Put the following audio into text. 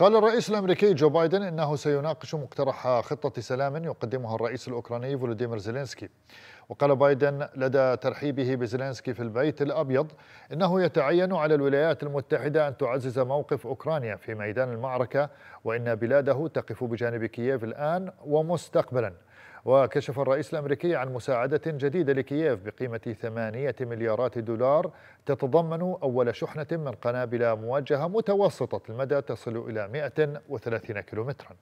قال الرئيس الامريكي جو بايدن انه سيناقش مقترح خطه سلام يقدمها الرئيس الاوكراني فولوديمير زيلينسكي وقال بايدن لدى ترحيبه بزيلينسكي في البيت الابيض انه يتعين على الولايات المتحده ان تعزز موقف اوكرانيا في ميدان المعركه وان بلاده تقف بجانب كييف الان ومستقبلا وكشف الرئيس الأمريكي عن مساعدة جديدة لكييف بقيمة ثمانية مليارات دولار تتضمن أول شحنة من قنابل موجهة متوسطة المدى تصل إلى 130 كيلومتراً